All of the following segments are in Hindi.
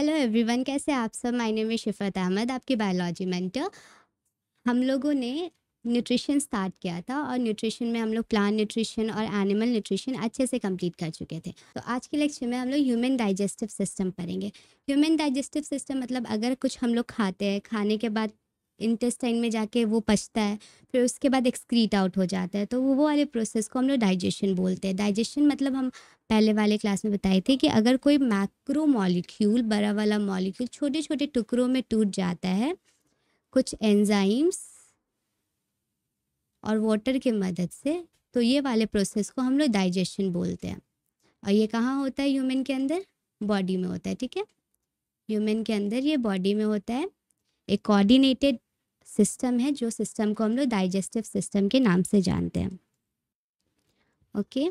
हेलो एवरीवन कैसे आप सब माय नेम शिफत अहमद आपकी बायोलॉजी मेंटर हम लोगों ने न्यूट्रिशन स्टार्ट किया था और न्यूट्रिशन में हम लोग प्लांट न्यूट्रिशन और एनिमल न्यूट्रिशन अच्छे से कंप्लीट कर चुके थे तो आज के लेक्चर में हम लोग ह्यूमन डाइजेस्टिव सिस्टम पढ़ेंगे ह्यूमन डाइजेस्टिव सिस्टम मतलब अगर कुछ हम लोग खाते हैं खाने के बाद इंटेस्टाइन में जाके वो पचता है फिर उसके बाद एक्सक्रीट आउट हो जाता है तो वो वाले प्रोसेस को हम लोग डाइजेशन बोलते हैं डाइजेशन मतलब हम पहले वाले क्लास में बताए थे कि अगर कोई मैक्रो मॉलिक्यूल बड़ा वाला मॉलिक्यूल छोटे छोटे टुकड़ों में टूट जाता है कुछ एंजाइम्स और वाटर के मदद से तो ये वाले प्रोसेस को हम लोग डाइजेशन बोलते हैं और ये कहाँ होता है ह्यूमन के अंदर बॉडी में होता है ठीक है ह्यूमन के अंदर ये बॉडी में होता है ए कोऑर्डिनेटेड सिस्टम है जो सिस्टम को हम लोग डाइजेस्टिव सिस्टम के नाम से जानते हैं ओके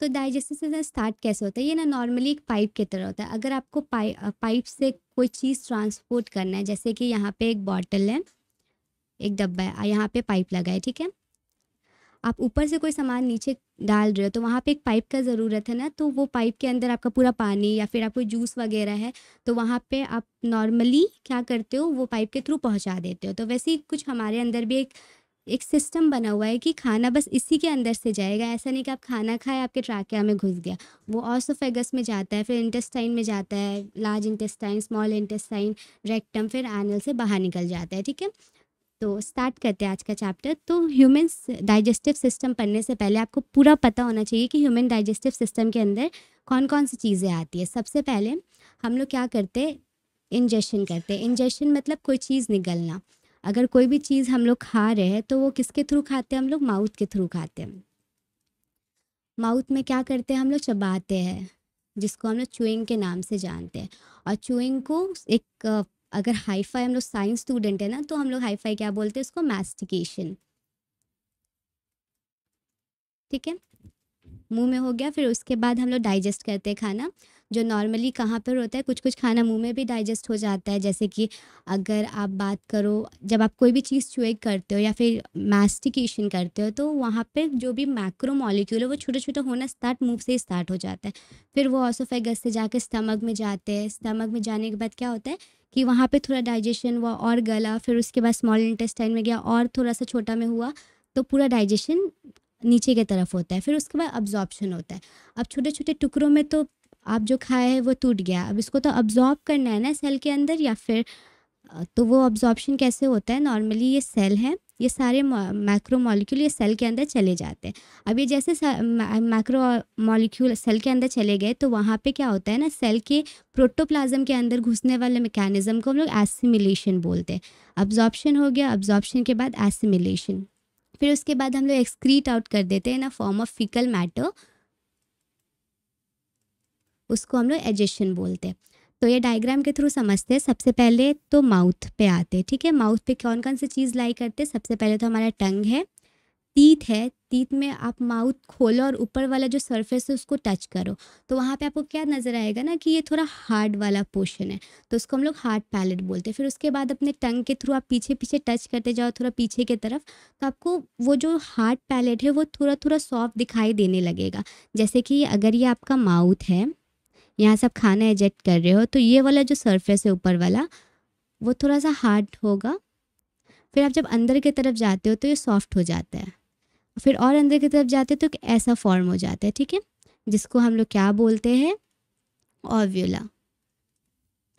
तो डाइजेस्टिव सिस्टम स्टार्ट कैसे होता है ये ना नॉर्मली एक पाइप की तरह होता है अगर आपको पाइप पाइप से कोई चीज़ ट्रांसपोर्ट करना है जैसे कि यहाँ पे एक बॉटल है एक डब्बा है यहाँ पे पाइप लगा है ठीक है आप ऊपर से कोई सामान नीचे डाल रहे हो तो वहाँ पे एक पाइप का ज़रूरत है ना तो वो पाइप के अंदर आपका पूरा पानी या फिर आपको जूस वगैरह है तो वहाँ पे आप नॉर्मली क्या करते हो वो पाइप के थ्रू पहुँचा देते हो तो वैसे ही कुछ हमारे अंदर भी एक एक सिस्टम बना हुआ है कि खाना बस इसी के अंदर से जाएगा ऐसा नहीं कि आप खाना खाए आपके ट्राकिया में घुस गया वो ऑसोफेगस में जाता है फिर इंटेस्टाइन में जाता है large intestine small intestine rectum फिर एनल से बाहर निकल जाता है ठीक है तो स्टार्ट करते हैं आज का चैप्टर तो ह्यूमन डाइजेस्टिव सिस्टम पढ़ने से पहले आपको पूरा पता होना चाहिए कि ह्यूमन डाइजेस्टिव सिस्टम के अंदर कौन कौन सी चीज़ें आती है सबसे पहले हम लोग क्या करते हैं इंजेशन करते हैं इंजेक्शन मतलब कोई चीज़ निगलना अगर कोई भी चीज़ हम लोग खा रहे हैं तो वो किसके थ्रू खाते हैं हम लोग माउथ के थ्रू खाते हैं माउथ में क्या करते हैं हम लोग चबाते हैं जिसको हम लोग चूइंग के नाम से जानते हैं और चूइंग को एक अगर हाई फाई हम लोग साइंस स्टूडेंट है ना तो हम लोग हाई फाई क्या बोलते हैं उसको मैस्टिकेशन ठीक है मुंह में हो गया फिर उसके बाद हम लोग डाइजेस्ट करते हैं खाना जो नॉर्मली कहाँ पर होता है कुछ कुछ खाना मुंह में भी डाइजेस्ट हो जाता है जैसे कि अगर आप बात करो जब आप कोई भी चीज़ चुए करते हो या फिर मैस्टिकेशन करते हो तो वहाँ पे जो भी मैक्रो मॉलिक्यूल है वो छोटा छोटा होना स्टार्ट मुंह से ही स्टार्ट हो जाता है फिर वो ऑसोफेगस से जाकर स्टमक में जाते हैं स्टमक में जाने के बाद क्या होता है कि वहाँ पे थोड़ा डाइजेशन हुआ और गला फिर उसके बाद स्मॉल इंटेस्टाइन में गया और थोड़ा सा छोटा में हुआ तो पूरा डाइजेशन नीचे की तरफ होता है फिर उसके बाद अब्जॉर्बशन होता है अब छोटे छोटे टुकड़ों में तो आप जो खाए है वो टूट गया अब इसको तो अब्जॉर्ब करना है ना सेल के अंदर या फिर तो वो अब्जॉर्बशन कैसे होता है नॉर्मली ये सेल है ये सारे मैक्रो मॉलिक्यूल ये सेल के अंदर चले जाते हैं अब ये जैसे मैक्रो मॉलिक्यूल सेल के अंदर चले गए तो वहाँ पे क्या होता है ना सेल के प्रोटोप्लाज्म के अंदर घुसने वाले मैकेनिज़्म को हम लोग एसिमिलेशन बोलते हैं अब्जॉर्प्शन हो गया अब्जॉर्प्शन के बाद एसिमिलेशन फिर उसके बाद हम लोग एक्सक्रीट आउट कर देते हैं ना फॉर्म ऑफ फिकल मैटर उसको हम लोग एजेशन बोलते हैं तो ये डायग्राम के थ्रू समझते हैं सबसे पहले तो माउथ पे आते हैं ठीक है माउथ पे कौन कौन सी चीज़ लाई करते हैं सबसे पहले तो हमारा टंग है तीत है तीत में आप माउथ खोलो और ऊपर वाला जो सरफेस है उसको टच करो तो वहाँ पे आपको क्या नज़र आएगा ना कि ये थोड़ा हार्ड वाला पोर्शन है तो उसको हम लोग हार्ड पैलेट बोलते हैं फिर उसके बाद अपने टंग के थ्रू आप पीछे पीछे टच करते जाओ थोड़ा पीछे के तरफ तो आपको वो जो हार्ड पैलेट है वो थोड़ा थोड़ा सॉफ्ट दिखाई देने लगेगा जैसे कि अगर ये आपका माउथ है यहाँ से आप खाना एजेक्ट कर रहे हो तो ये वाला जो सरफेस है ऊपर वाला वो थोड़ा सा हार्ड होगा फिर आप जब अंदर की तरफ जाते हो तो ये सॉफ्ट हो जाता है फिर और अंदर की तरफ जाते हो तो ऐसा फॉर्म हो जाता है ठीक है जिसको हम लोग क्या बोलते हैं ओव्यूला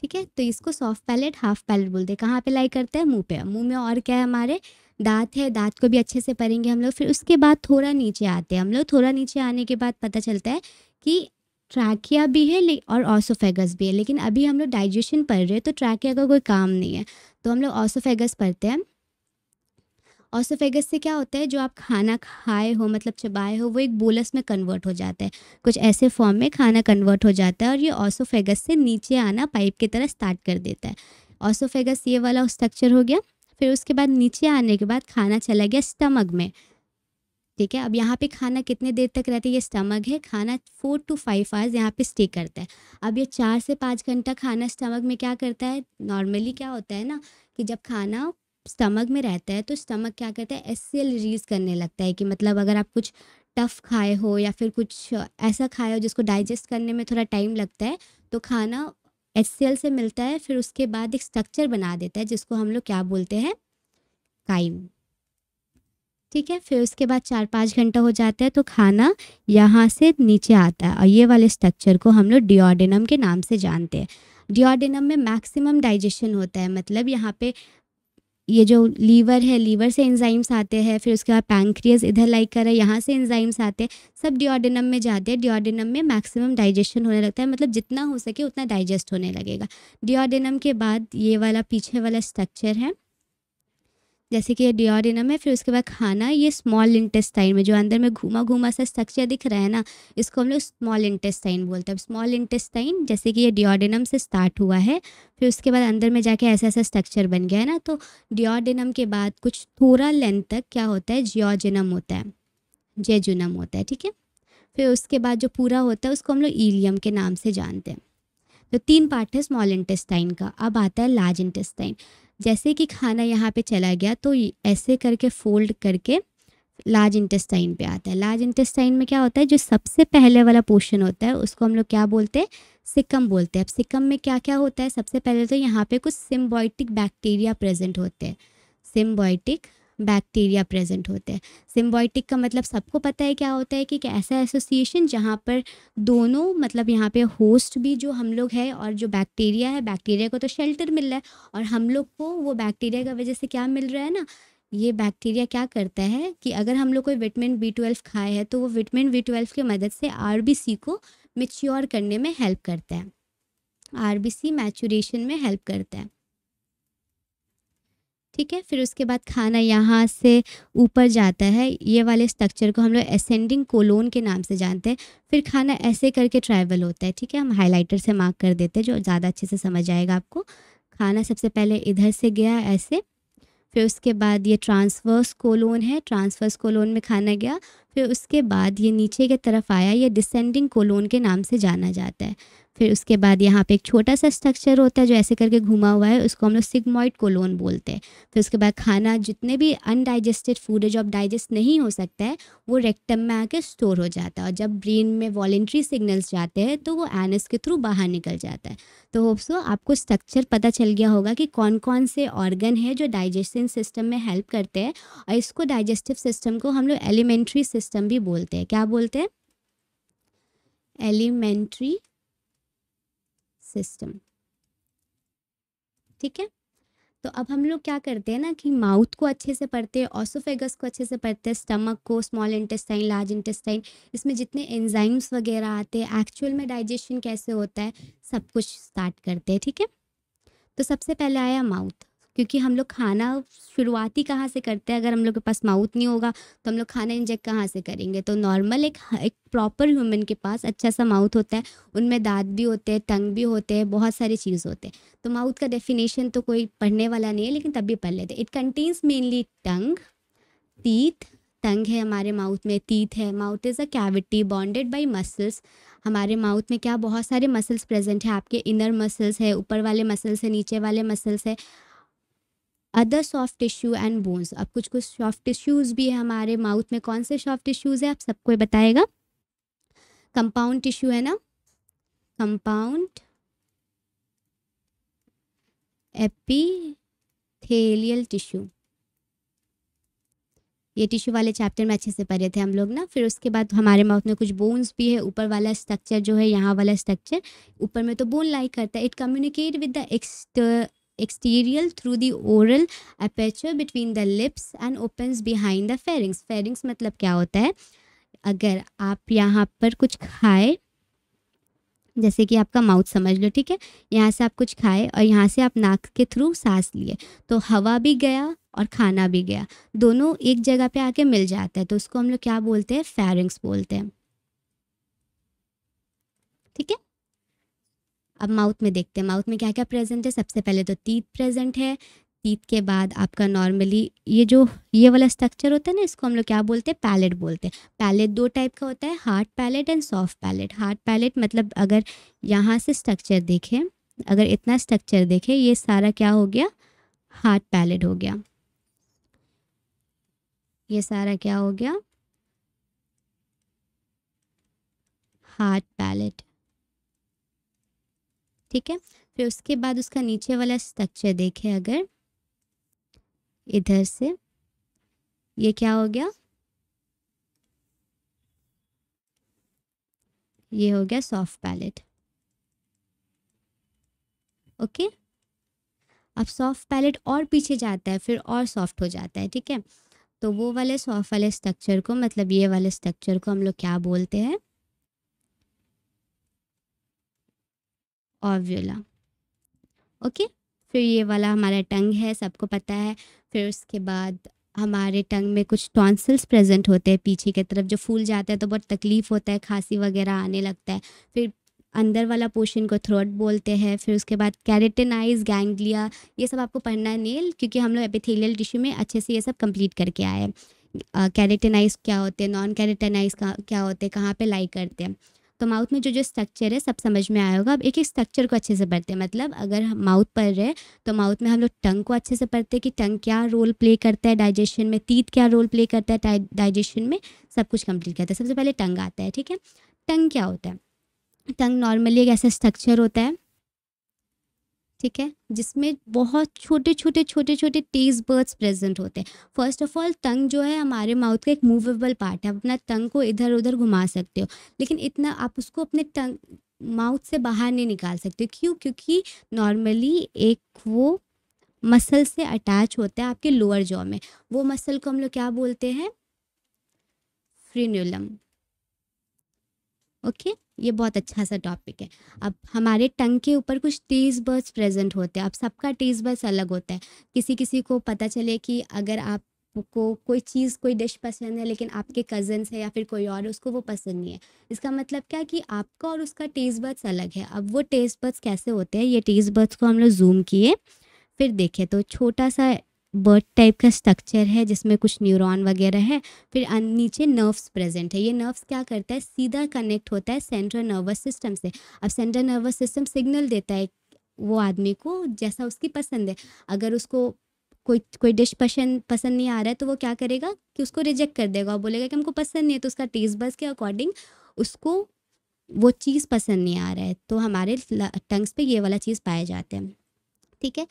ठीक है तो इसको सॉफ्ट पैलेट हाफ पैलेट बोलते हैं कहाँ पे लाई करते हैं मुंह पे मुंह में और क्या है हमारे दांत है दांत को भी अच्छे से परेंगे हम लोग फिर उसके बाद थोड़ा नीचे आते हैं हम लोग थोड़ा नीचे आने के बाद पता चलता है कि ट्रैकिया भी है और ऑसोफेगस भी है लेकिन अभी हम लोग डाइजेशन पढ़ रहे हैं तो ट्रैकिया का कोई काम नहीं है तो हम लोग ऑसोफेगस पढ़ते हैं ऑसोफेगस से क्या होता है जो आप खाना खाए हो मतलब चबाए हो वो एक बोलस में कन्वर्ट हो जाता है कुछ ऐसे फॉर्म में खाना कन्वर्ट हो जाता है और ये ऑसोफेगस से नीचे आना पाइप की तरह स्टार्ट कर देता है ऑसोफेगस ये वाला स्ट्रक्चर हो गया फिर उसके बाद नीचे आने के बाद खाना चला गया स्टमक में ठीक है अब यहाँ पे खाना कितने देर तक रहता है ये स्टमक है खाना फोर टू फाइव आवर्स यहाँ पे स्टे करता है अब ये चार से पाँच घंटा खाना स्टमक में क्या करता है नॉर्मली क्या होता है ना कि जब खाना स्टमक में रहता है तो स्टमक क्या करता है एस रिलीज़ करने लगता है कि मतलब अगर आप कुछ टफ़ खाए हो या फिर कुछ ऐसा खाए हो जिसको डाइजेस्ट करने में थोड़ा टाइम लगता है तो खाना एस से मिलता है फिर उसके बाद एक स्ट्रक्चर बना देता है जिसको हम लोग क्या बोलते हैं काइम ठीक है फिर उसके बाद चार पाँच घंटा हो जाता है तो खाना यहाँ से नीचे आता है और ये वाले स्ट्रक्चर को हम लोग डिओडिनम के नाम से जानते हैं डिओडिनम में मैक्सिमम डाइजेशन होता है मतलब यहाँ पे ये जो लीवर है लीवर से एंजाइम्स आते हैं फिर उसके बाद पैंक्रियस इधर लाइक कर है यहाँ से एंजाइम्स आते हैं सब डिओडिनम में जाते हैं डिओडेनम में मैक्सिमम डाइजेशन होने लगता है मतलब जितना हो सके उतना डाइजेस्ट होने लगेगा डिओडेनम के बाद ये वाला पीछे वाला स्ट्रक्चर है जैसे कि डिओरिनम है फिर उसके बाद खाना ये स्मॉल इंटेस्टाइन में जो अंदर में घूमा घूमा सा स्ट्रक्चर दिख रहा है ना इसको हम लोग स्मॉल इंटेस्टाइन बोलते हैं स्मॉल इंटेस्टाइन जैसे कि ये डिओडिनम से स्टार्ट हुआ है फिर उसके बाद अंदर में जाके ऐसा ऐसा स्ट्रक्चर बन गया है ना तो डिओडिनम के बाद कुछ थोड़ा लेंथ तक क्या होता है जियोजिनम होता है जेजुनम होता है ठीक है फिर उसके बाद जो पूरा होता है उसको हम लोग ईलियम के नाम से जानते हैं तो तीन पार्ट है स्मॉल इंटेस्टाइन का अब आता है लार्ज इंटेस्टाइन जैसे कि खाना यहाँ पे चला गया तो ऐसे करके फोल्ड करके लार्ज इंटेस्टाइन पे आता है लार्ज इंटेस्टाइन में क्या होता है जो सबसे पहले वाला पोर्शन होता है उसको हम लोग क्या बोलते हैं सिकम बोलते हैं अब सिकम में क्या क्या होता है सबसे पहले तो यहाँ पे कुछ सिम्बॉयटिक बैक्टीरिया प्रेजेंट होते हैं सिम्बॉयटिक बैक्टीरिया प्रेजेंट होते हैं सिम्बॉयटिक का मतलब सबको पता है क्या होता है कि एक ऐसा एसोसिएशन जहाँ पर दोनों मतलब यहाँ पे होस्ट भी जो हम लोग है और जो बैक्टीरिया है बैक्टीरिया को तो शेल्टर मिल रहा है और हम लोग को वो बैक्टीरिया की वजह से क्या मिल रहा है ना ये बैक्टीरिया क्या करता है कि अगर हम लोग कोई विटामिन बी ट्वेल्व खाए हैं तो वो विटामिन बी ट्वेल्व की मदद से आर बी सी को मेच्योर करने में हेल्प करता है आर बी सी मैचुरेशन में हेल्प करता है ठीक है फिर उसके बाद खाना यहाँ से ऊपर जाता है ये वाले स्ट्रक्चर को हम लोग असेंडिंग कोलोन के नाम से जानते हैं फिर खाना ऐसे करके ट्रैवल होता है ठीक है हम हाईलाइटर से मार्क कर देते हैं जो ज़्यादा अच्छे से समझ आएगा आपको खाना सबसे पहले इधर से गया ऐसे फिर उसके बाद ये ट्रांसवर्स कोलोन है ट्रांसवर्स कोलोन में खाना गया फिर उसके बाद ये नीचे की तरफ आया ये डिसेंडिंग कोलोन के नाम से जाना जाता है फिर उसके बाद यहाँ पे एक छोटा सा स्ट्रक्चर होता है जो ऐसे करके घुमा हुआ है उसको हम लोग सिगमोइड कोलोन बोलते हैं फिर उसके बाद खाना जितने भी अनडाइजेस्टेड फूड है जो अब डाइजेस्ट नहीं हो सकता है वो रेक्टम में आके स्टोर हो जाता है और जब ब्रेन में वॉलेंट्री सिग्नल्स जाते हैं तो वो एनस के थ्रू बाहर निकल जाता है तो होप्सो आपको स्ट्रक्चर पता चल गया होगा कि कौन कौन से ऑर्गन है जो डाइजेशन सिस्टम में हेल्प करते हैं और इसको डाइजेस्टिव सिस्टम को हम लोग एलिमेंट्री सिस्टम सिस्टम भी बोलते हैं क्या बोलते हैं एलिमेंट्री सिस्टम ठीक है तो अब हम लोग क्या करते हैं ना कि माउथ को अच्छे से पढ़ते हैं ऑसोफेगस को अच्छे से पढ़ते हैं स्टमक को स्मॉल इंटेस्टाइन लार्ज इंटेस्टाइन इसमें जितने एंजाइम्स वगैरह आते हैं एक्चुअल में डाइजेशन कैसे होता है सब कुछ स्टार्ट करते हैं ठीक है तो सबसे पहले आया माउथ क्योंकि हम लोग खाना शुरुआती कहाँ से करते हैं अगर हम लोग के पास माउथ नहीं होगा तो हम लोग खाना इंजेक्ट कहाँ से करेंगे तो नॉर्मल एक एक प्रॉपर ह्यूमन के पास अच्छा सा माउथ होता है उनमें दांत भी होते हैं टंग भी होते हैं बहुत सारी चीज़ होते हैं तो माउथ का डेफिनेशन तो कोई पढ़ने वाला नहीं है लेकिन तब भी पढ़ लेते इट कंटेन्स मेनली टंग तीत टंग है हमारे माउथ में तीत है mouth is a cavity bounded by muscles हमारे माउथ में क्या बहुत सारे मसल्स प्रेजेंट है आपके इनर मसल्स है ऊपर वाले मसल्स है नीचे वाले मसल्स है other soft tissue and bones अब कुछ कुछ सॉफ्ट टिश्यूज़ भी है हमारे माउथ में कौन से सॉफ्ट टिश्यूज़ है आप सबको बताएगा कंपाउंड टिश्यू है ना कंपाउंड एपीथेलियल टिश्यू ये टिश्यू वाले चैप्टर में अच्छे से पढ़े थे हम लोग ना फिर उसके बाद हमारे माउथ में कुछ बोन्स भी है ऊपर वाला स्ट्रक्चर जो है यहाँ वाला स्ट्रक्चर ऊपर में तो बोन लाइक करता है it communicate with the ext exterior through the oral aperture between the lips and open behind the pharynx pharynx मतलब क्या होता है अगर आप यहाँ पर कुछ खाए जैसे कि आपका माउथ समझ लो ठीक है यहाँ से आप कुछ खाए और यहाँ से आप नाक के थ्रू सांस लिए तो हवा भी गया और खाना भी गया दोनों एक जगह पे आके मिल जाता है तो उसको हम लोग क्या बोलते हैं फेरिंग्स बोलते हैं ठीक है अब माउथ में देखते हैं माउथ में क्या क्या प्रेजेंट है सबसे पहले तो तीत प्रेजेंट है तीत के बाद आपका नॉर्मली ये जो ये वाला स्ट्रक्चर होता है ना इसको हम लोग क्या बोलते हैं पैलेट बोलते हैं पैलेट दो टाइप का होता है hard palate and soft palate hard palate मतलब अगर यहाँ से स्ट्रक्चर देखें अगर इतना स्ट्रक्चर देखें ये सारा क्या हो गया हार्ड पैलेट हो गया ये सारा क्या हो गया हार्ड पैलेट ठीक है फिर उसके बाद उसका नीचे वाला स्ट्रक्चर देखें अगर इधर से ये क्या हो गया ये हो गया सॉफ्ट पैलेट ओके अब सॉफ्ट पैलेट और पीछे जाता है फिर और सॉफ्ट हो जाता है ठीक है तो वो वाले सॉफ्ट वाले स्ट्रक्चर को मतलब ये वाले स्ट्रक्चर को हम लोग क्या बोलते हैं ओव्यूला ओके फिर ये वाला हमारा टंग है सबको पता है फिर उसके बाद हमारे टंग में कुछ टॉन्सल्स प्रेजेंट होते हैं पीछे की तरफ जो फूल जाते हैं तो बहुत तकलीफ़ होता है खांसी वगैरह आने लगता है फिर अंदर वाला पोर्शन को थ्रोट बोलते हैं फिर उसके बाद कैरेटेनाइज गैंग्लिया ये सब आपको पढ़ना है नेल क्योंकि हम लोग एपिथेलियल टिश्यू में अच्छे से ये सब कंप्लीट करके आए हैं कैरेटेनाइज क्या होते हैं नॉन कैरेटेनाइज क्या होते हैं कहाँ पर लाई करते हैं तो माउथ में जो जो स्ट्रक्चर है सब समझ में आया होगा अब एक एक स्ट्रक्चर को अच्छे से पढ़ते हैं मतलब अगर हम माउथ पढ़ रहे हैं तो माउथ में हम लोग टंग को अच्छे से पढ़ते हैं कि टंग क्या रोल प्ले करता है डाइजेशन में तीत क्या रोल प्ले करता है डाइजेशन में सब कुछ कंप्लीट करता है सबसे पहले टंग आता है ठीक है टंग क्या होता है टंग नॉर्मली एक ऐसा स्ट्रक्चर होता है ठीक है जिसमें बहुत छोटे छोटे छोटे छोटे टेस्ट बर्ड्स प्रेजेंट होते हैं फर्स्ट ऑफ ऑल टंग जो है हमारे माउथ का एक मूवेबल पार्ट है आप अपना टंग को इधर उधर घुमा सकते हो लेकिन इतना आप उसको अपने टंग माउथ से बाहर नहीं निकाल सकते क्यों क्योंकि नॉर्मली एक वो मसल से अटैच होता है आपके लोअर जॉ में वो मसल को हम लोग क्या बोलते हैं फ्रीन्यूलम ओके okay? ये बहुत अच्छा सा टॉपिक है अब हमारे टंग के ऊपर कुछ टेस्ट बर्ड्स प्रेजेंट होते हैं अब सबका टेस्ट बर्ड्स अलग होता है किसी किसी को पता चले कि अगर आप को कोई चीज़ कोई डिश पसंद है लेकिन आपके कज़न्स है या फिर कोई और उसको वो पसंद नहीं है इसका मतलब क्या कि आपका और उसका टेस्ट बर्ड्स अलग है अब वो टेस्ट बर्ड्स कैसे होते हैं ये टेस्ट बर्ड्स को हम लोग जूम किए फिर देखें तो छोटा सा बर्ड टाइप का स्ट्रक्चर है जिसमें कुछ न्यूरॉन वगैरह है फिर नीचे नर्व्स प्रेजेंट है ये नर्व्स क्या करता है सीधा कनेक्ट होता है सेंट्रल नर्वस सिस्टम से अब सेंट्रल नर्वस सिस्टम सिग्नल देता है वो आदमी को जैसा उसकी पसंद है अगर उसको कोई कोई डिश पसंद पसंद नहीं आ रहा है तो वो क्या करेगा कि उसको रिजेक्ट कर देगा और बोलेगा कि हमको पसंद नहीं है तो उसका टेस्ट बस के अकॉर्डिंग उसको वो चीज़ पसंद नहीं आ रहा है तो हमारे टंग्स पे ये वाला चीज़ पाए जाते हैं ठीक है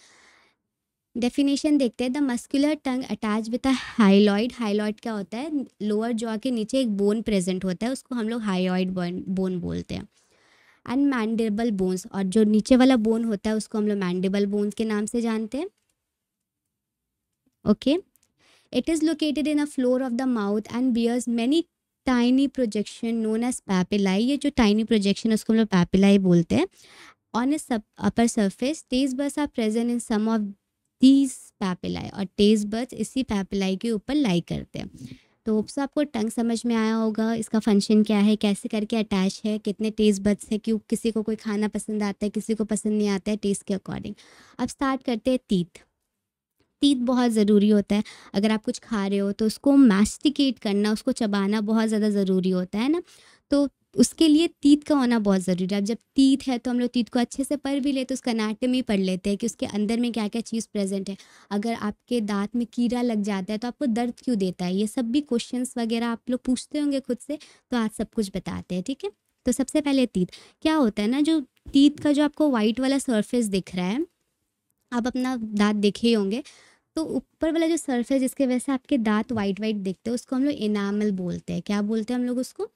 डेफिनेशन देखते हैं the muscular tongue attach with a hyoid hyoid क्या होता है लोअर जॉ के नीचे एक बोन प्रेजेंट होता है उसको हम लोग हाइलॉइड बोन बोलते हैं एंड मैंडेबल बोन्स और जो नीचे वाला बोन होता है उसको हम लोग मैंडेबल बोन्स के नाम से जानते हैं okay it is located in a floor of the mouth and bears many tiny projection known as papillae ये जो टाइनी प्रोजेक्शन है उसको हम लोग पैपिलाई बोलते हैं on a sub upper surface taste buds are present in some of these papillae और टेस्ट बर्ड्स इसी पैपिलाई के ऊपर लाई करते हैं तो होप्स आपको टंग समझ में आया होगा इसका फंक्शन क्या है कैसे करके अटैच है कितने टेस्ट बर्ड्स हैं क्यों किसी को कोई खाना पसंद आता है किसी को पसंद नहीं आता है टेस्ट के अकॉर्डिंग अब स्टार्ट करते हैं तीत तीत बहुत ज़रूरी होता है अगर आप कुछ खा रहे हो तो उसको मैस्टिकेट करना उसको चबाना बहुत ज़्यादा ज़रूरी होता है ना तो उसके लिए तीत का होना बहुत ज़रूरी है अब जब तीत है तो हम लोग तीत को अच्छे से पढ़ भी ले तो उसका नाट्यमी पढ़ लेते हैं कि उसके अंदर में क्या क्या चीज़ प्रेजेंट है अगर आपके दांत में कीड़ा लग जाता है तो आपको दर्द क्यों देता है ये सब भी क्वेश्चन वगैरह आप लोग पूछते होंगे खुद से तो आज सब कुछ बताते हैं ठीक है थीके? तो सबसे पहले तीत क्या होता है ना जो तीत का जो आपको वाइट वाला सर्फेस दिख रहा है आप अपना दाँत देखे होंगे तो ऊपर वाला जो सर्फेस जिसके वजह से आपके दाँत वाइट वाइट दिखते हैं उसको हम लोग इनामल बोलते हैं क्या बोलते हैं हम लोग उसको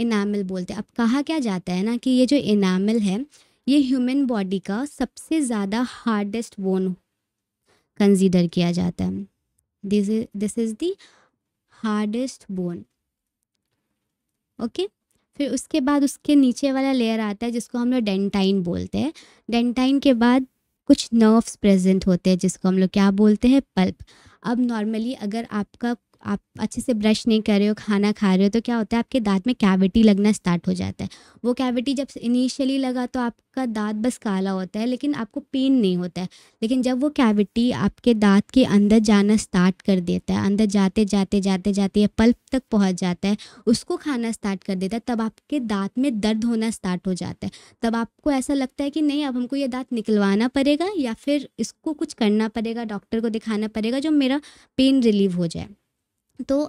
इनामिल बोलते हैं अब कहा क्या जाता है ना कि ये जो इनामिल है ये ह्यूमन बॉडी का सबसे ज़्यादा हार्डेस्ट बोन कंसीडर किया जाता है this is this is the hardest bone okay फिर उसके बाद उसके नीचे वाला लेयर आता है जिसको हम लोग डेंटाइन बोलते हैं डेंटाइन के बाद कुछ नर्व्स प्रेजेंट होते हैं जिसको हम लोग क्या बोलते हैं पल्प अब नॉर्मली अगर आपका आप अच्छे से ब्रश नहीं कर रहे हो खाना खा रहे हो तो क्या होता है आपके दांत में कैविटी लगना स्टार्ट हो जाता है वो कैविटी जब इनिशियली लगा तो आपका दांत बस काला होता है लेकिन आपको पेन नहीं होता है लेकिन जब वो कैविटी आपके दांत के अंदर जाना स्टार्ट कर देता है अंदर जाते जाते जाते जाते या पल्प तक पहुँच जाता है उसको खाना स्टार्ट कर देता है तब आपके दाँत में दर्द होना स्टार्ट हो जाता है तब आपको ऐसा लगता है कि नहीं अब हमको ये दाँत निकलवाना पड़ेगा या फिर इसको कुछ करना पड़ेगा डॉक्टर को दिखाना पड़ेगा जो मेरा पेन रिलीव हो जाए तो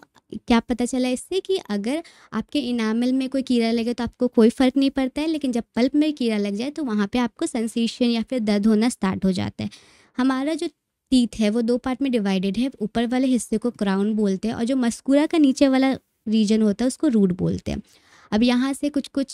क्या पता चला इससे कि अगर आपके इनामल में कोई कीड़ा लगे तो आपको कोई फ़र्क नहीं पड़ता है लेकिन जब पल्प में कीड़ा लग जाए तो वहाँ पे आपको सेंसेशन या फिर दर्द होना स्टार्ट हो जाता है हमारा जो टीथ है वो दो पार्ट में डिवाइडेड है ऊपर वाले हिस्से को क्राउन बोलते हैं और जो मस्कुरा का नीचे वाला रीजन होता है उसको रूट बोलते हैं अब यहाँ से कुछ कुछ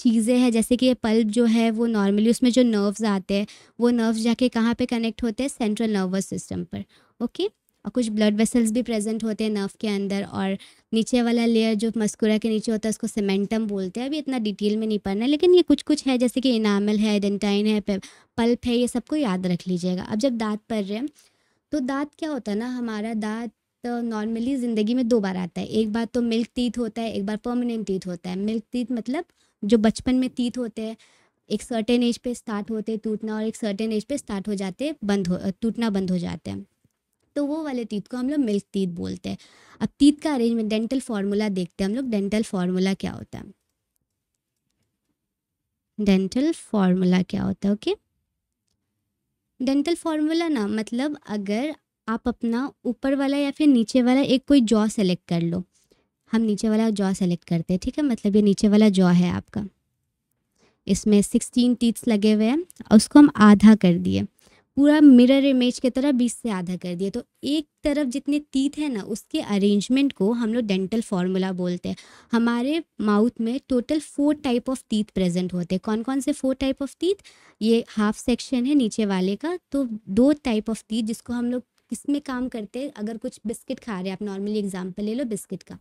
चीज़ें हैं जैसे कि ये पल्प जो है वो नॉर्मली उसमें जो नर्व्स आते हैं वो नर्व्स जाके कहाँ पे कनेक्ट होते हैं सेंट्रल नर्वस सिस्टम पर ओके और कुछ ब्लड वेसल्स भी प्रेजेंट होते हैं नर्व के अंदर और नीचे वाला लेयर जो मस्कुरा के नीचे होता है उसको सीमेंटम बोलते हैं अभी इतना डिटेल में नहीं पढ़ना लेकिन ये कुछ कुछ है जैसे कि इनामल है डेंटाइन है पल्प है ये सबको याद रख लीजिएगा अब जब दांत पढ़ रहे हैं तो दांत क्या होता है ना हमारा दांत तो नॉर्मली ज़िंदगी में दो बार आता है एक बार तो मिल्क तीत होता है एक बार परमानेंट तीत होता है मिल्क तीत मतलब जो बचपन में तीत होते हैं एक सर्टेन एज पे स्टार्ट होते टूटना और एक सर्टेन एज पे स्टार्ट हो जाते बंद हो टूटना बंद हो जाते हैं तो वो वाले तीत को हम लोग मिल्क तीत बोलते हैं अब तीत का अरेंजमेंट डेंटल फार्मूला देखते हैं हम लोग डेंटल फार्मूला क्या होता है डेंटल फार्मूला क्या होता है ओके डेंटल फार्मूला ना मतलब अगर आप अपना ऊपर वाला या फिर नीचे वाला एक कोई जॉ सेलेक्ट कर लो हम नीचे वाला जॉ सेलेक्ट करते हैं ठीक है मतलब ये नीचे वाला जॉ है आपका इसमें सिक्सटीन टीथ्स लगे हुए हैं और उसको हम आधा कर दिए पूरा मिरर इमेज की तरह बीच से आधा कर दिया तो एक तरफ जितने तीत है ना उसके अरेंजमेंट को हम लोग डेंटल फार्मूला बोलते हैं हमारे माउथ में total four type of teeth present होते हैं कौन कौन से फोर टाइप ऑफ तीत ये हाफ सेक्शन है नीचे वाले का तो दो टाइप ऑफ तीत जिसको हम लोग किस में काम करते हैं अगर कुछ बिस्किट खा रहे हैं आप नॉर्मली एग्जाम्पल ले लो बिस्किट का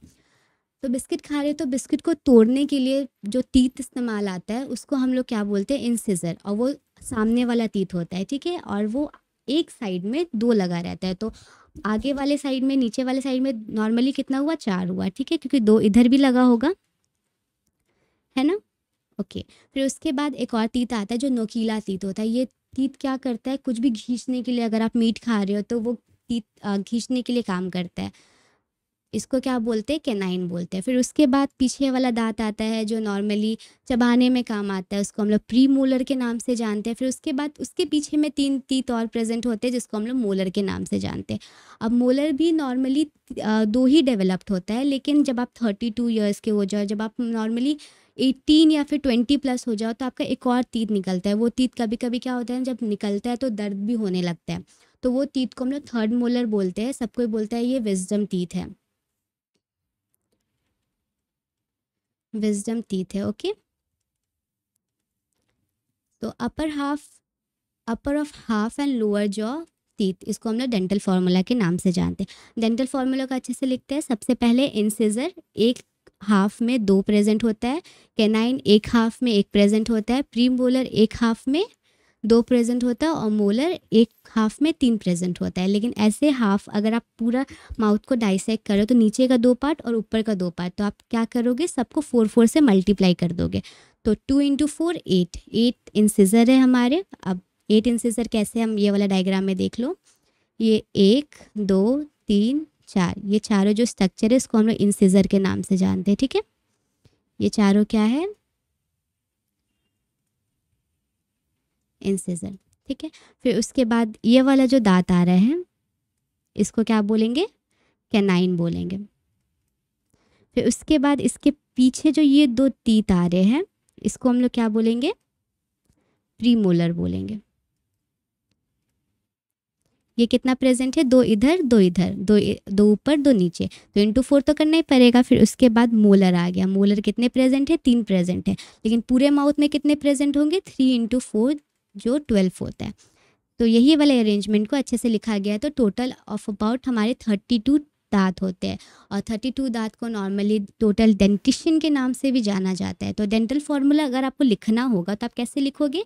तो बिस्किट खा रहे हैं तो बिस्किट को तोड़ने के लिए जो तीत इस्तेमाल आता है उसको हम लोग क्या बोलते हैं इंसिजर और वो सामने वाला तीत होता है ठीक है और वो एक साइड में दो लगा रहता है तो आगे वाले साइड में नीचे वाले साइड में नॉर्मली कितना हुआ चार हुआ ठीक है क्योंकि दो इधर भी लगा होगा है ना ओके फिर उसके बाद एक और तीत आता है जो नोकीला तीत होता है ये तीत क्या करता है कुछ भी घींचने के लिए अगर आप मीट खा रहे हो तो वो तीत घींचने के लिए काम करता है इसको क्या बोलते हैं केनाइन बोलते हैं फिर उसके बाद पीछे वाला दांत आता है जो नॉर्मली चबाने में काम आता है उसको हम लोग प्री मोलर के नाम से जानते हैं फिर उसके बाद उसके पीछे में तीन तीत और प्रेजेंट होते हैं जिसको हम लोग मोलर के नाम से जानते हैं अब मोलर भी नॉर्मली दो ही डेवलप्ड होता है लेकिन जब आप थर्टी टू ईयर्स के हो जाओ जब आप नॉर्मली एटीन या फिर ट्वेंटी प्लस हो जाओ तो आपका एक और तीत निकलता है वो तीत कभी कभी क्या होता है जब निकलता है तो दर्द भी होने लगता है तो वो तीत को हम लोग थर्ड मोलर बोलते हैं सबको बोलता है ये विजडम तीत है विजडम टीथ है ओके तो upper half upper of half and lower jaw teeth इसको हम लोग डेंटल फार्मूला के नाम से जानते हैं डेंटल फार्मूला को अच्छे से लिखते हैं सबसे पहले इंसिजर एक हाफ में दो प्रेजेंट होता है कैनाइन एक हाफ में एक प्रेजेंट होता है प्रीम बोलर एक हाफ में दो प्रेजेंट होता है और मोलर एक हाफ में तीन प्रेजेंट होता है लेकिन ऐसे हाफ अगर आप पूरा माउथ को डाइसेक्ट करो तो नीचे का दो पार्ट और ऊपर का दो पार्ट तो आप क्या करोगे सबको फोर फोर से मल्टीप्लाई कर दोगे तो two into four eight eight incisor है हमारे अब एट इंसीजर कैसे हम ये वाला डायग्राम में देख लो ये एक दो तीन चार ये चारों जो स्ट्रक्चर है इसको हम लोग इंसीजर के नाम से जानते हैं ठीक है ये चारों क्या है इंसिजन ठीक है फिर उसके बाद ये वाला जो दांत आ रहा है इसको क्या बोलेंगे कैनाइन बोलेंगे फिर उसके बाद इसके पीछे जो ये दो तीत आ रहे हैं इसको हम लोग क्या बोलेंगे प्रीमोलर बोलेंगे ये कितना प्रेजेंट है दो इधर दो इधर दो दो ऊपर दो नीचे तो इंटू फोर तो करना ही पड़ेगा फिर उसके बाद मोलर आ गया मोलर कितने प्रेजेंट है तीन प्रेजेंट है लेकिन पूरे माउथ में कितने प्रेजेंट होंगे थ्री इंटू फोर जो ट्वेल्व होता है तो यही वाले अरेंजमेंट को अच्छे से लिखा गया है तो टोटल ऑफ अबाउट हमारे थर्टी टू दांत होते हैं और थर्टी टू दांत को नॉर्मली टोटल डेंटिशियन के नाम से भी जाना जाता है तो डेंटल फार्मूला अगर आपको लिखना होगा तो आप कैसे लिखोगे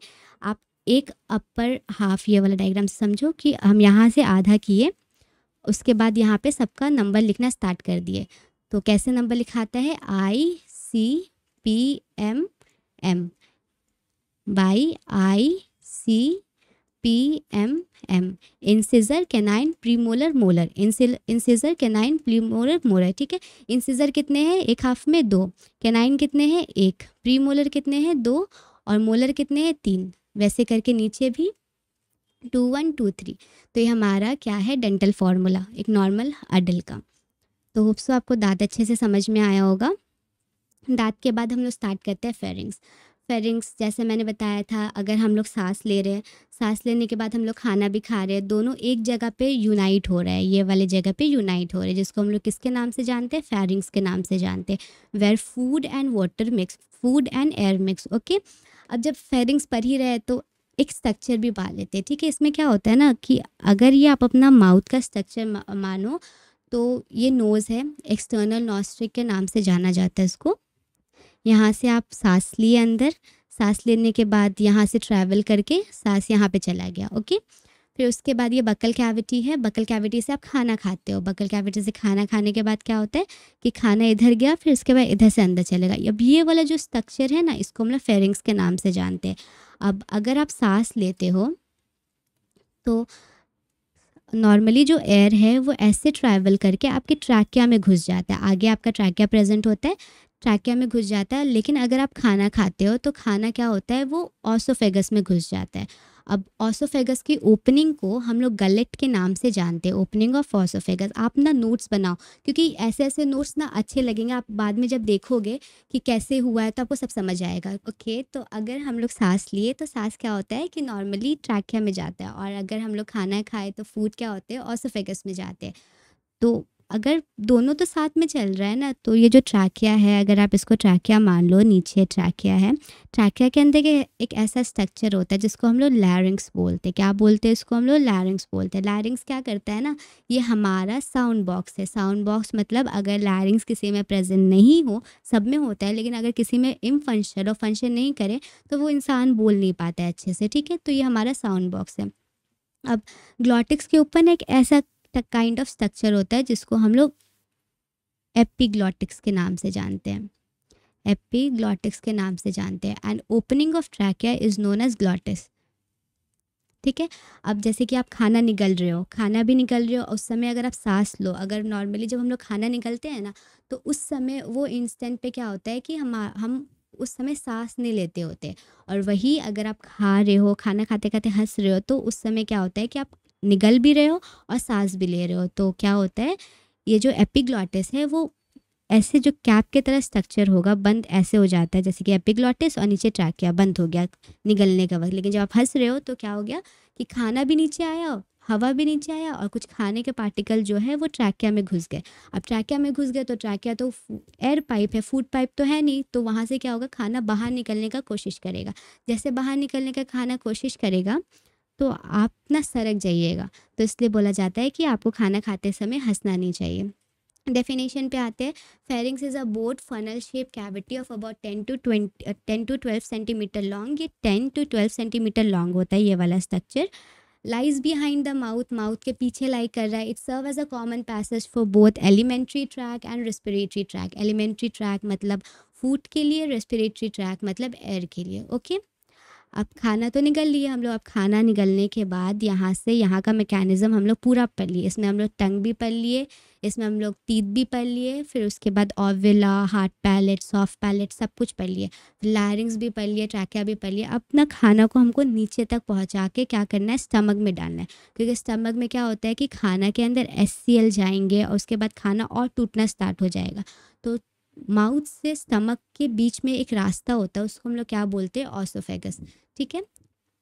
आप एक अपर हाफ ये वाला डायग्राम समझो कि हम यहाँ से आधा किए उसके बाद यहाँ पे सबका नंबर लिखना स्टार्ट कर दिए तो कैसे नंबर लिखाता है I C P M M by I C P M M incisor canine premolar molar incisor canine premolar molar ठीक है इंसिजर कितने हैं एक हाफ में दो कैनाइन कितने हैं एक प्रीमोलर कितने हैं दो और मोलर कितने हैं तीन वैसे करके नीचे भी टू वन टू थ्री तो ये हमारा क्या है डेंटल फार्मूला एक नॉर्मल अडल का तो होप्सो तो आपको दांत अच्छे से समझ में आया होगा दांत के बाद हम लोग स्टार्ट करते हैं फेरिंग्स फेरिंग्स जैसे मैंने बताया था अगर हम लोग सांस ले रहे हैं सांस लेने के बाद हम लोग खाना भी खा रहे हैं दोनों एक जगह पे यूनाइट हो रहा है ये वाले जगह पे यूनाइट हो रहे हैं जिसको हम लोग किसके नाम से जानते हैं फेरिंग्स के नाम से जानते हैं where food and water mix food and air mix okay अब जब फेरिंग्स पर ही रहे तो एक स्ट्रक्चर भी पा लेते हैं ठीक है इसमें क्या होता है ना कि अगर ये आप अपना माउथ का स्ट्रक्चर मानो तो ये नोज़ है एक्सटर्नल नॉस्ट्रिक के नाम से जाना जाता है इसको यहाँ से आप सांस लिए अंदर सांस लेने के बाद यहाँ से ट्रैवल करके सांस यहाँ पे चला गया ओके फिर उसके बाद ये बकल कैविटी है बकल कैविटी से आप खाना खाते हो बकल कैविटी से खाना खाने के बाद क्या होता है कि खाना इधर गया फिर उसके बाद इधर से अंदर चलेगा अब ये वाला जो स्ट्रक्चर है ना इसको हम लोग फेरिंग्स के नाम से जानते हैं अब अगर आप सांस लेते हो तो नॉर्मली जो एयर है वो ऐसे ट्रैवल करके आपके ट्रैकिया में घुस जाता है आगे आपका ट्रैकिया प्रेजेंट होता है ट्रैकिया में घुस जाता है लेकिन अगर आप खाना खाते हो तो खाना क्या होता है वो ऑसोफेगस में घुस जाता है अब ऑसोफेगस की ओपनिंग को हम लोग गलेट के नाम से जानते हैं ओपनिंग ऑफ ऑसोफेगस आप ना नोट्स बनाओ क्योंकि ऐसे ऐसे नोट्स ना अच्छे लगेंगे आप बाद में जब देखोगे कि कैसे हुआ है तो आपको सब समझ आएगा ओके तो अगर हम लोग सांस लिए तो सांस क्या होता है कि नॉर्मली ट्रैकिया में जाता है और अगर हम लोग खाना खाए तो फूड क्या होते हैं ऑसोफेगस में जाते हैं तो अगर दोनों तो साथ में चल रहा है ना तो ये जो ट्रैकिया है अगर आप इसको ट्रैकिया मान लो नीचे ट्रैकिया है ट्रैकिया के अंदर एक ऐसा स्ट्रक्चर होता है जिसको हम लोग लैरिंग्स बोलते हैं क्या बोलते हैं इसको हम लोग लैरिंग्स बोलते हैं लैरिंग्स क्या करता है ना ये हमारा साउंड बॉक्स है साउंड बॉक्स मतलब अगर लैरिंग्स किसी में प्रेजेंट नहीं हो सब में होता है लेकिन अगर किसी में इम फंक्शन और फंक्शन नहीं करे तो वो इंसान बोल नहीं पाता है अच्छे से ठीक है तो ये हमारा साउंड बॉक्स है अब ग्लॉटिक्स के ऊपर ना एक ऐसा काइंड ऑफ स्ट्रक्चर होता है जिसको हम लोग एपिग्लॉटिक्स के नाम से जानते हैं एपिग्लॉटिक्स के नाम से जानते हैं and opening of trachea is known as glottis ठीक है अब जैसे कि आप खाना निकल रहे हो खाना भी निकल रहे हो उस समय अगर आप सांस लो अगर नॉर्मली जब हम लोग खाना निकलते हैं ना तो उस समय वो इंस्टेंट पे क्या होता है कि हम हम उस समय सांस नहीं लेते होते और वही अगर आप खा रहे हो खाना खाते खाते हंस रहे हो तो उस समय क्या होता है कि आप निगल भी रहे हो और सांस भी ले रहे हो तो क्या होता है ये जो एपिग्लॉटिस है वो ऐसे जो कैप के तरह स्ट्रक्चर होगा बंद ऐसे हो जाता है जैसे कि एपिग्लॉटिस और नीचे ट्रैकिया बंद हो गया निगलने का वक्त लेकिन जब आप हंस रहे हो तो क्या हो गया कि खाना भी नीचे आया हवा भी नीचे आया और कुछ खाने के पार्टिकल जो है वो ट्रैकिया में घुस गए अब ट्रैकिया में घुस गए तो ट्रैकिया तो एयर पाइप है फूड पाइप तो है नहीं तो वहाँ से क्या होगा खाना बाहर निकलने का कोशिश करेगा जैसे बाहर निकलने का खाना कोशिश करेगा तो आप ना सरक जाइएगा तो इसलिए बोला जाता है कि आपको खाना खाते समय हंसना नहीं चाहिए डेफिनेशन पे आते हैं pharynx is a boat funnel shape cavity of about ten to twenty ten to twelve centimetre long ये ten to twelve centimetre long होता है ये वाला structure lies behind the mouth mouth के पीछे लाई कर रहा है it serve as a common passage for both alimentary tract and respiratory tract alimentary tract मतलब फूड के लिए रेस्पिरेटरी ट्रैक मतलब एयर के लिए ओके okay? अब खाना तो निकल लिए हम लोग अब खाना निकलने के बाद यहाँ से यहाँ का मेकेनिज़म हम लोग पूरा पढ़ लिए इसमें हम लोग टंग भी पढ़ लिए इसमें हम लोग तीत भी पढ़ लिए फिर उसके बाद ओविला हार्ट पैलेट सॉफ्ट पैलेट सब कुछ पढ़ लिए लायरिंग्स भी पढ़ लिए ट्रैकिया भी पढ़ लिए अपना खाना को हमको नीचे तक पहुँचा के क्या करना है स्टमक में डालना है क्योंकि स्टमक में क्या होता है कि खाना के अंदर एस जाएंगे और उसके बाद खाना और टूटना स्टार्ट हो जाएगा तो माउथ से स्टमक के बीच में एक रास्ता होता है उसको हम लोग क्या बोलते हैं ऑसोफेगस ठीक है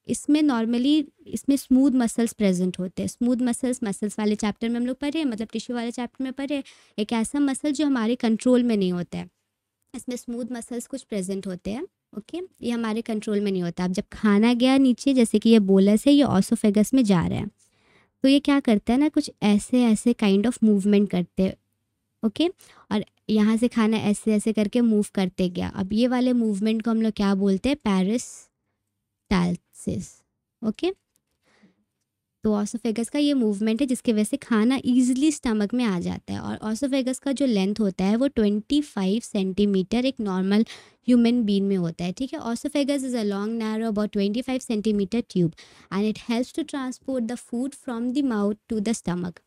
इसमें नॉर्मली इसमें स्मूथ मसल्स प्रेजेंट होते हैं स्मूथ मसल्स मसल्स वाले चैप्टर में हम लोग पढ़े मतलब टिश्यू वाले चैप्टर में पढ़े एक ऐसा मसल जो हमारे कंट्रोल में नहीं होता है इसमें स्मूथ मसल्स कुछ प्रेजेंट होते हैं ओके ये हमारे कंट्रोल में नहीं होता अब जब खाना गया नीचे जैसे कि ये बोलस है ये ऑसोफेगस में जा रहा है तो ये क्या करता है ना कुछ ऐसे ऐसे काइंड ऑफ मूवमेंट करते हैं ओके और यहाँ से खाना ऐसे ऐसे करके मूव करते गया अब ये वाले मूवमेंट को हम लोग क्या बोलते हैं पैरिस टैल्सिस ओके तो ऑसोफेगस का ये मूवमेंट है जिसकी वजह से खाना ईजिली स्टमक में आ जाता है और ऑसोफेगस का जो लेंथ होता है वो ट्वेंटी फाइव सेंटीमीटर एक नॉर्मल ह्यूमन बीन में होता है ठीक है oesophagus is a long narrow about twenty five centimetre tube and it helps to transport the food from the mouth to the stomach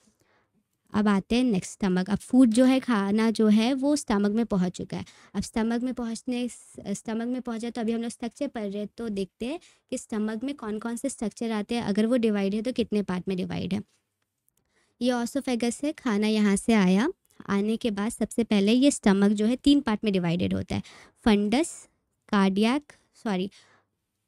अब आते हैं नेक्स्ट स्टमक अब फूड जो है खाना जो है वो स्टमक में पहुंच चुका है अब स्टमक में पहुंचने स्टमक में पहुंचा तो अभी हम लोग स्ट्रक्चर पढ़ रहे तो देखते हैं कि स्टमक में कौन कौन से स्ट्रक्चर आते हैं अगर वो डिवाइड है तो कितने पार्ट में डिवाइड है ये ऑसोफेगस है खाना यहाँ से आया आने के बाद सबसे पहले ये स्टमक जो है तीन पार्ट में डिवाइडेड होता है fundus cardiac sorry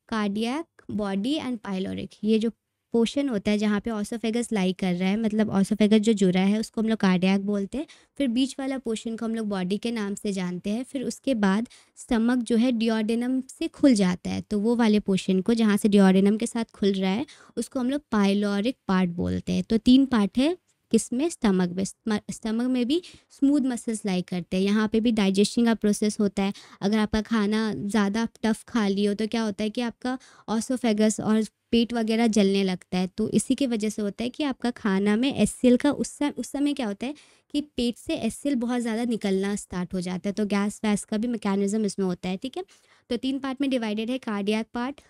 cardiac body and pyloric ये जो पोर्शन होता है जहाँ पे ऑसोफेगस लाई कर रहा है मतलब ऑसोफेगस जो जुड़ा है उसको हम लोग कार्डियक बोलते हैं फिर बीच वाला पोर्शन को हम लोग बॉडी के नाम से जानते हैं फिर उसके बाद स्टमक जो है डिओडेनम से खुल जाता है तो वो वाले पोर्शन को जहाँ से डिओडेनम के साथ खुल रहा है उसको हम लोग पाइलोरिक पार्ट बोलते हैं तो तीन पार्ट है किसमें स्टमक में स्टमक में भी स्मूथ मसल्स लाई करते हैं यहाँ पे भी डाइजेशन का प्रोसेस होता है अगर आपका खाना ज़्यादा टफ खा लियो तो क्या होता है कि आपका ऑसोफेगस और पेट वगैरह जलने लगता है तो इसी की वजह से होता है कि आपका खाना में एस का उस समय उस समय क्या होता है कि पेट से एस बहुत ज़्यादा निकलना स्टार्ट हो जाता है तो गैस वैस का भी मैकेनिज़म इसमें होता है ठीक है तो तीन पार्ट में डिवाइडेड है cardiac part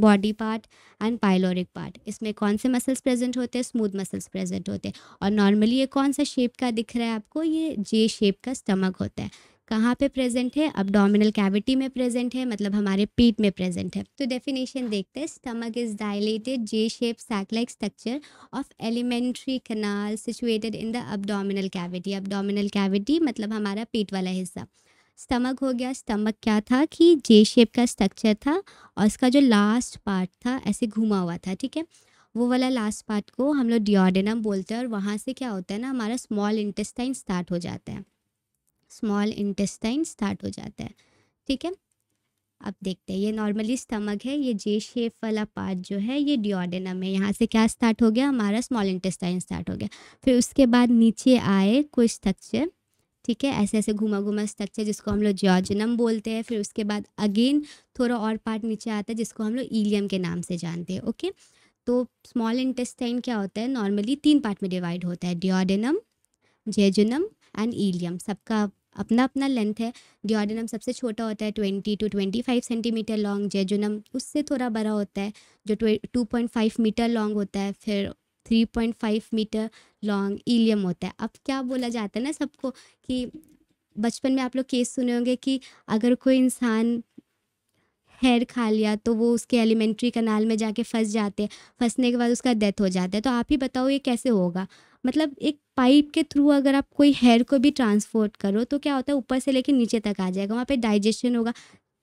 body part and pyloric part इसमें कौन से मसल्स प्रेजेंट होते हैं स्मूथ मसल्स प्रेजेंट होते हैं और नॉर्मली ये कौन सा शेप का दिख रहा है आपको ये जे शेप का स्टमक होता है कहाँ पे प्रेजेंट है अपडोमिनल कैविटी में प्रेजेंट है मतलब हमारे पीठ में प्रेजेंट है तो डेफिनेशन देखते हैं stomach is dilated J shape saclike structure of alimentary canal situated in the abdominal cavity abdominal cavity मतलब हमारा पीठ वाला हिस्सा स्टमक हो गया स्टमक क्या था कि जे शेप का स्ट्रक्चर था और इसका जो लास्ट पार्ट था ऐसे घुमा हुआ था ठीक है वो वाला लास्ट पार्ट को हम लोग डिओडेनम बोलते हैं और वहाँ से क्या होता है ना हमारा स्मॉल इंटेस्टाइन स्टार्ट हो जाता है स्मॉल इंटेस्टाइन स्टार्ट हो जाता है ठीक है अब देखते हैं ये नॉर्मली स्टमक है ये जे शेप वाला पार्ट जो है ये डिओडेनम है यहाँ से क्या स्टार्ट हो गया हमारा स्मॉल इंटेस्टाइन स्टार्ट हो गया फिर उसके बाद नीचे आए कुछ स्ट्रक्चर ठीक है ऐसे ऐसे घुमा घुमा स्ट्रक्चर जिसको हम लोग जॉर्जनम बोलते हैं फिर उसके बाद अगेन थोड़ा और पार्ट नीचे आता है जिसको हम लोग ईलियम के नाम से जानते हैं ओके तो स्मॉल इंटेस्टाइन क्या होता है नॉर्मली तीन पार्ट में डिवाइड होता है डिओडेनम जेजुनम एंड ईलियम सबका अपना अपना लेंथ है डिओडनम सबसे छोटा होता है twenty two twenty five centimetre long jejunum उससे थोड़ा बड़ा होता है जो two point five metre long होता है फिर three point five metre long ileum होता है अब क्या बोला जाता है ना सबको कि बचपन में आप लोग केस सुने होंगे कि अगर कोई इंसान हेयर खा लिया तो वो उसके एलिमेंट्री कनाल में जाके फंस जाते हैं फंसने के बाद उसका डेथ हो जाता है तो आप ही बताओ ये कैसे होगा मतलब एक पाइप के थ्रू अगर आप कोई हेयर को भी ट्रांसपोर्ट करो तो क्या होता है ऊपर से लेकर नीचे तक आ जाएगा वहाँ पर डाइजेशन होगा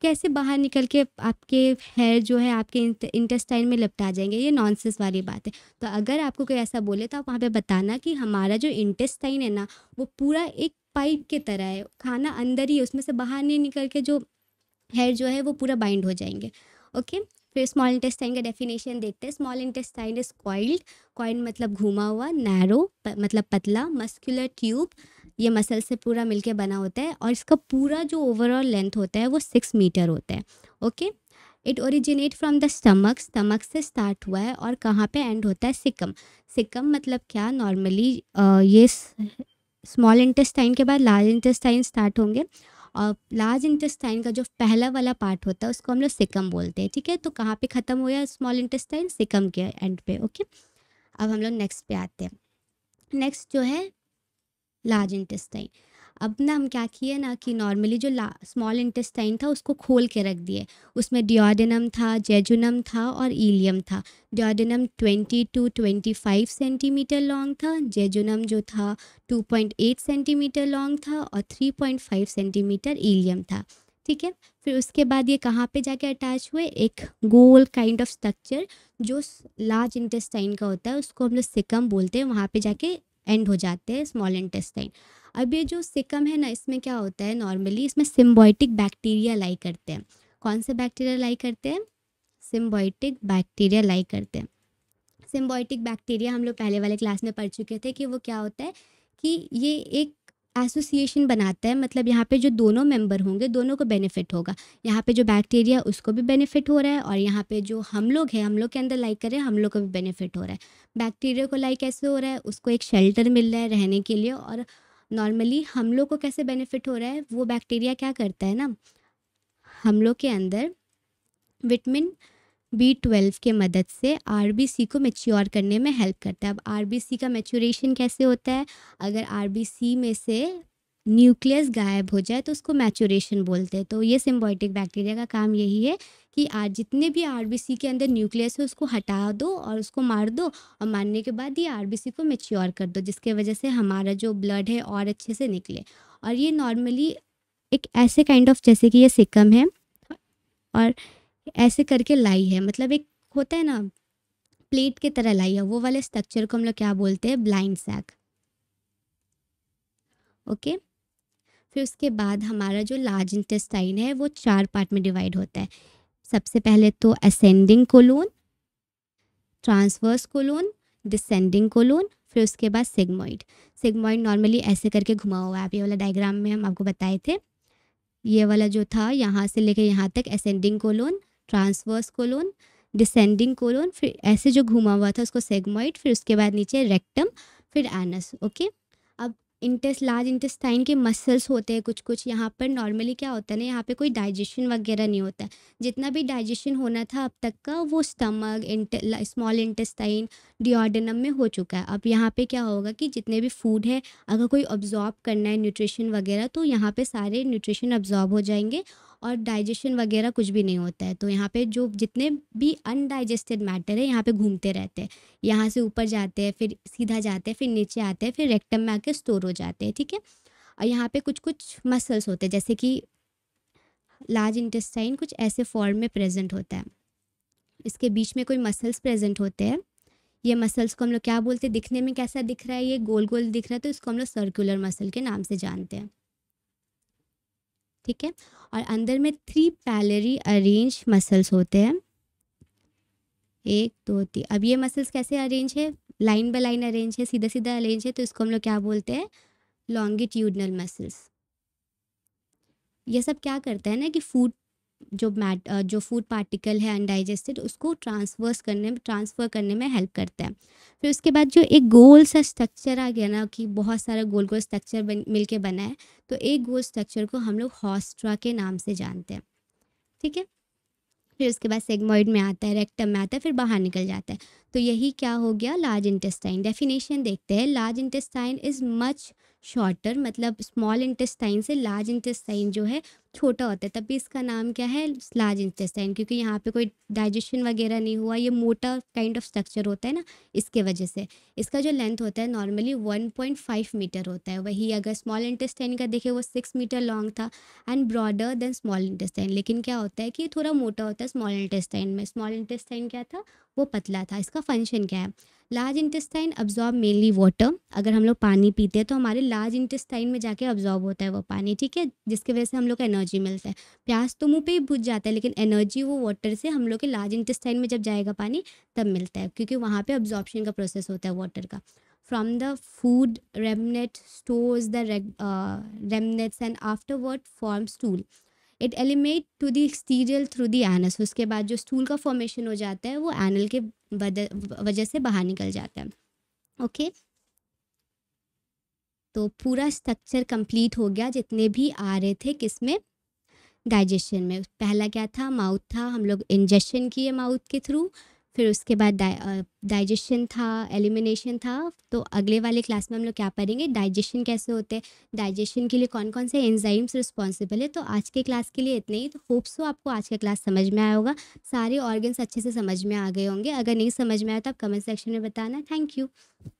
कैसे बाहर निकल के आपके हेयर जो है आपके इंटेस्टाइन में लपटा जाएंगे ये नॉनसेंस वाली बात है तो अगर आपको कोई ऐसा बोले तो आप वहाँ पे बताना कि हमारा जो इंटेस्टाइन है ना वो पूरा एक पाइप के तरह है खाना अंदर ही उसमें से बाहर नहीं निकल के जो हेयर जो है वो पूरा बाइंड हो जाएंगे ओके फिर स्मॉल इंटेस्टाइन का डेफिनेशन देखते हैं small intestine is coiled coiled मतलब घूमा हुआ नैरो मतलब पतला मस्कुलर ट्यूब ये मसल से पूरा मिलके बना होता है और इसका पूरा जो ओवरऑल लेंथ होता है वो सिक्स मीटर होता है okay it originate from the stomach stomach से स्टार्ट हुआ है और कहाँ पे एंड होता है सिकम सिकम मतलब क्या नॉर्मली ये स्मॉल इंटेस्टाइन के बाद लार्ज इंटेस्टाइन स्टार्ट होंगे और लार्ज इंटेस्टाइन का जो पहला वाला पार्ट होता है उसको हम लोग सिकम बोलते हैं ठीक है तो कहाँ पे ख़त्म हो गया स्मॉल इंटेस्टाइन सिकम के एंड पे ओके अब हम लोग नेक्स्ट पे आते हैं नेक्स्ट जो है लार्ज इंटेस्टाइन अब ना हम क्या किए ना कि नॉर्मली जो स्मॉल इंटेस्टाइन था उसको खोल के रख दिए उसमें डिओडिनम था जेजुनम था और ईलियम था डिओडिनम 20 टू 25 सेंटीमीटर लॉन्ग था जेजुनम जो था 2.8 सेंटीमीटर लॉन्ग था और 3.5 सेंटीमीटर ईलियम था ठीक है फिर उसके बाद ये कहाँ पे जाके अटैच हुए एक गोल काइंड ऑफ स्ट्रक्चर जो लार्ज इंटेस्टाइन का होता है उसको हम लोग सिकम बोलते हैं वहाँ पे जाके एंड हो जाते हैं स्मॉल इंटेस्टाइन अब ये जो सिकम है ना इसमें क्या होता है नॉर्मली इसमें सिम्बॉइटिक बैक्टीरिया लाई करते हैं कौन से बैक्टीरिया लाई करते हैं सिम्बॉइटिक बैक्टीरिया लाई करते हैं सिम्बॉइटिक बैक्टीरिया हम लोग पहले वाले क्लास में पढ़ चुके थे कि वो क्या होता है कि ये एक एसोसिएशन बनाता है मतलब यहाँ पे जो दोनों मेंबर होंगे दोनों को बेनिफिट होगा यहाँ पे जो बैक्टीरिया उसको भी बेनिफिट हो रहा है और यहाँ पे जो हम लोग हैं हम लोग के अंदर लाइक करें हम लोग को भी बेनिफिट हो रहा है बैक्टीरिया को लाइक कैसे हो रहा है उसको एक शेल्टर मिल रहा है रहने के लिए और नॉर्मली हम लोग को कैसे बेनिफिट हो रहा है वो बैक्टीरिया क्या करता है ना हम लोग के अंदर विटमिन बी ट्वेल्व के मदद से आर को मेच्योर करने में हेल्प करता है अब आर का मेच्योरेशन कैसे होता है अगर आर में से न्यूक्लियस गायब हो जाए तो उसको मैचुरेशन बोलते हैं तो ये सिम्बॉयटिक बैक्टीरिया का काम यही है कि आज जितने भी आर के अंदर न्यूक्लियस है उसको हटा दो और उसको मार दो और मारने के बाद ये आर को मेच्योर कर दो जिसके वजह से हमारा जो ब्लड है और अच्छे से निकले और ये नॉर्मली एक ऐसे काइंड kind ऑफ of जैसे कि ये सिकम है और ऐसे करके लाई है मतलब एक होता है ना प्लेट की तरह लाई है वो वाले स्ट्रक्चर को हम लोग क्या बोलते हैं ब्लाइंड सैक ओके फिर उसके बाद हमारा जो लार्ज इंटेस्टाइन है वो चार पार्ट में डिवाइड होता है सबसे पहले तो ascending colon transverse colon descending colon फिर उसके बाद सिगमोइड सिगमोइड नॉर्मली ऐसे करके घुमा हुआ है आप ये वाला डायग्राम में हम आपको बताए थे ये वाला जो था यहाँ से लेकर यहाँ तक ascending colon transverse colon descending colon फिर ऐसे जो घुमा हुआ था उसको सेगमोइड फिर उसके बाद नीचे रेक्टम फिर एनस ओके अब इंटेस्ट लार्ज इंटेस्टाइन के मसल्स होते हैं कुछ कुछ यहाँ पर नॉर्मली क्या होता है ना यहाँ पे कोई डाइजेशन वगैरह नहीं होता है जितना भी डाइजेशन होना था अब तक का वो स्टमक स्मॉल इंटेस्टाइन डिओडनम में हो चुका है अब यहाँ पे क्या होगा कि जितने भी फूड है अगर कोई ऑब्जॉर्ब करना है न्यूट्रिशन वगैरह तो यहाँ पर सारे न्यूट्रिशन ऑब्जॉर्ब हो जाएंगे और डाइजेशन वगैरह कुछ भी नहीं होता है तो यहाँ पे जो जितने भी अनडाइजेस्टेड मैटर है यहाँ पे घूमते रहते हैं यहाँ से ऊपर जाते हैं फिर सीधा जाते हैं फिर नीचे आते हैं फिर रेक्टम में आके स्टोर हो जाते हैं ठीक है और यहाँ पे कुछ कुछ मसल्स होते हैं जैसे कि लार्ज इंटेस्टाइन कुछ ऐसे फॉर्म में प्रेजेंट होता है इसके बीच में कोई मसल्स प्रेजेंट होते हैं ये मसल्स को हम लोग क्या बोलते हैं दिखने में कैसा दिख रहा है ये गोल गोल दिख रहा है तो इसको हम लोग सर्कुलर मसल के नाम से जानते हैं ठीक है और अंदर में थ्री पैलरी अरेंज मसल्स होते हैं एक दो तीन अब ये मसल्स कैसे अरेंज है लाइन बाय लाइन अरेंज है सीधा सीधा अरेंज है तो इसको हम लोग क्या बोलते हैं लॉन्गिट्यूडनल मसल्स ये सब क्या करता है ना कि फूड जो मैट जो फूड पार्टिकल है अनडाइजेस्टेड उसको ट्रांसवर्स करने में ट्रांसफ़र करने में हेल्प करता है फिर उसके बाद जो एक गोल सा स्ट्रक्चर आ गया ना कि बहुत सारा गोल गोल स्ट्रक्चर बन मिल के बना है तो एक गोल स्ट्रक्चर को हम लोग हॉस्ट्रा के नाम से जानते हैं ठीक है फिर उसके बाद सेगमोइड में आता है रेक्टम में आता है फिर बाहर निकल जाता है तो यही क्या हो गया लार्ज इंटेस्टाइन डेफिनेशन देखते हैं large intestine is much shorter मतलब स्मॉल इंटेस्टाइन से लार्ज इंटेस्टाइन जो है छोटा होता है तभी इसका नाम क्या है लार्ज इंटेस्टाइन क्योंकि यहाँ पे कोई डाइजेशन वगैरह नहीं हुआ ये मोटा काइंड ऑफ स्ट्रक्चर होता है ना इसके वजह से इसका जो लेंथ होता है नॉर्मली 1.5 मीटर होता है वही अगर स्मॉल इंटेस्टाइन का देखें वो सिक्स मीटर लॉन्ग था and broader than small intestine लेकिन क्या होता है कि थोड़ा मोटा होता है स्मॉल इंटेस्टाइन में स्मॉल इंटेस्टाइन क्या था वो पतला था इसका फंक्शन क्या है large intestine absorb mainly water अगर हम लोग पानी पीते हैं तो हमारे लार्ज इंटेस्टाइन में जाके अब्जॉर्ब होता है वो पानी ठीक है जिसकी वजह से हम लोग को एनर्जी मिलता है प्यास तो मुंह पे ही बुझ जाता है लेकिन एनर्जी वो वाटर से हम लोग के लार्ज इंटेस्टाइन में जब जाएगा पानी तब मिलता है क्योंकि वहाँ पर अब्जॉर्बशन का प्रोसेस होता है वाटर का from the food remnant stores the remnants and afterward form stool it eliminate to the exterior through the anus उसके बाद जो स्टूल का फॉर्मेशन हो जाता है वो एनल के वजह से बाहर निकल जाता है ओके तो पूरा स्ट्रक्चर कंप्लीट हो गया जितने भी आ रहे थे किस में डाइजेशन में पहला क्या था माउथ था हम लोग इंजेक्शन किए माउथ के थ्रू फिर उसके बाद डाइजेशन था एलिमिनेशन था तो अगले वाले क्लास में हम लोग क्या पढ़ेंगे डाइजेशन कैसे होते हैं डाइजेशन के लिए कौन कौन से एंजाइम्स रिस्पॉन्सिबल है तो आज के क्लास के लिए इतने ही तो होप्स हो तो आपको आज का क्लास समझ में आया होगा सारे ऑर्गन्स अच्छे से समझ में आ गए होंगे अगर नहीं समझ में आया तो आप कमेंट सेक्शन में बताना थैंक यू